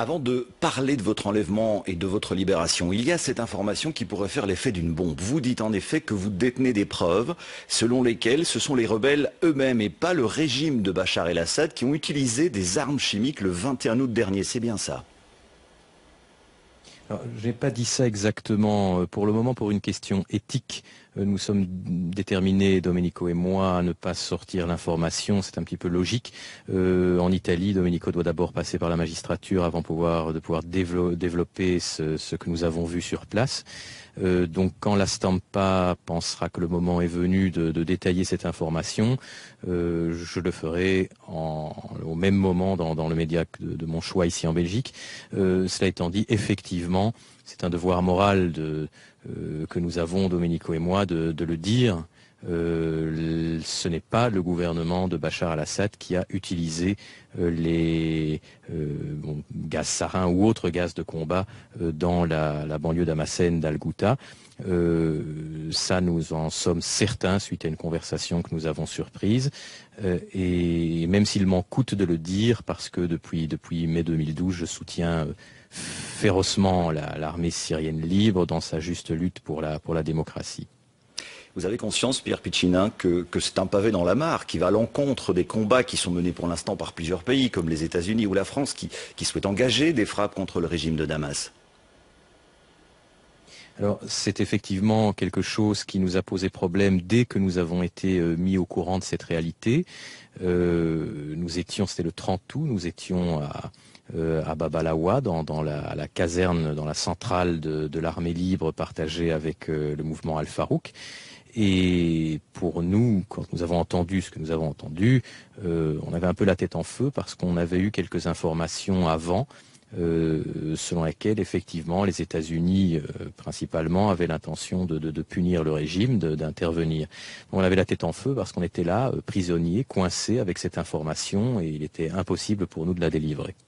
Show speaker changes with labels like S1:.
S1: Avant de parler de votre enlèvement et de votre libération, il y a cette information qui pourrait faire l'effet d'une bombe. Vous dites en effet que vous détenez des preuves selon lesquelles ce sont les rebelles eux-mêmes et pas le régime de Bachar el-Assad qui ont utilisé des armes chimiques le 21 août dernier. C'est bien ça
S2: je n'ai pas dit ça exactement euh, pour le moment pour une question éthique. Euh, nous sommes déterminés, Domenico et moi, à ne pas sortir l'information. C'est un petit peu logique. Euh, en Italie, Domenico doit d'abord passer par la magistrature avant pouvoir, de pouvoir développer ce, que nous avons vu sur place. donc quand la Stampa pensera que le moment est venu de, détailler cette information, je le ferai en, au même moment dans, le média de, mon choix ici en Belgique. Euh, cela étant dit, effectivement, c'est un devoir moral euh, que nous avons, Domenico et moi, de, le dire. Euh, ce n'est pas le gouvernement de Bachar al-Assad qui a utilisé les, gaz sarin ou autres gaz de combat euh, dans la, banlieue d'Amassène d'al ghouta. Euh, ça, nous en sommes certains suite à une conversation que nous avons surprise. Euh, et même s'il m'en coûte de le dire, parce que depuis, depuis mai 2012, je soutiens férocement l'armée syrienne libre dans sa juste lutte pour la, pour
S1: la démocratie. Vous avez conscience, Pierre Pichinin, que, que c'est un pavé dans la mare qui va à l'encontre des combats qui sont menés pour l'instant par plusieurs pays, comme les États-Unis ou la France, qui, qui souhaitent engager des frappes contre le régime de Damas
S2: alors c'est
S1: effectivement
S2: quelque chose qui nous a posé problème dès que nous avons été euh, mis au courant de cette réalité. Euh, nous étions, c'était le 30 août, nous étions à, euh, à Babalawa, dans, la, caserne, dans la centrale de, l'armée libre partagée avec euh, le mouvement Al-Farouk. Et pour nous, quand nous avons entendu ce que nous avons entendu, on avait un peu la tête en feu parce qu'on avait eu quelques informations avant euh, selon laquelle effectivement les États-Unis euh, principalement avaient l'intention de, de, punir le régime, d'intervenir. On avait la tête en feu parce qu'on était là, euh, prisonniers, coincés avec cette information et il était impossible pour nous de la délivrer.